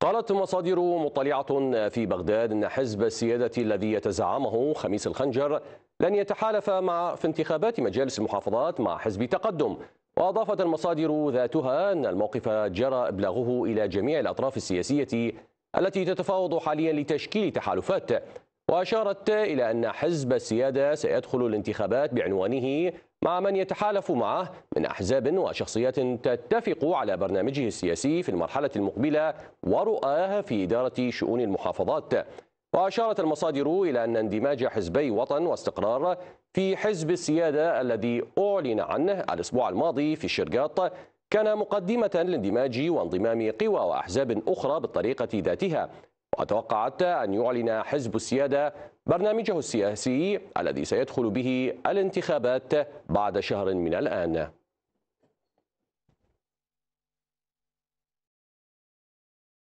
قالت مصادر مطلعة في بغداد أن حزب السيادة الذي يتزعمه خميس الخنجر لن يتحالف مع في انتخابات مجالس المحافظات مع حزب تقدم وأضافت المصادر ذاتها أن الموقف جرى إبلاغه إلى جميع الأطراف السياسية التي تتفاوض حاليا لتشكيل تحالفات وأشارت إلى أن حزب السيادة سيدخل الانتخابات بعنوانه مع من يتحالف معه من أحزاب وشخصيات تتفق على برنامجه السياسي في المرحلة المقبلة ورؤاه في إدارة شؤون المحافظات وأشارت المصادر إلى أن اندماج حزبي وطن واستقرار في حزب السيادة الذي أعلن عنه الأسبوع الماضي في الشرقاط كان مقدمة لاندماج وانضمام قوى وأحزاب أخرى بالطريقة ذاتها وتوقعت أن يعلن حزب السيادة برنامجه السياسي الذي سيدخل به الانتخابات بعد شهر من الآن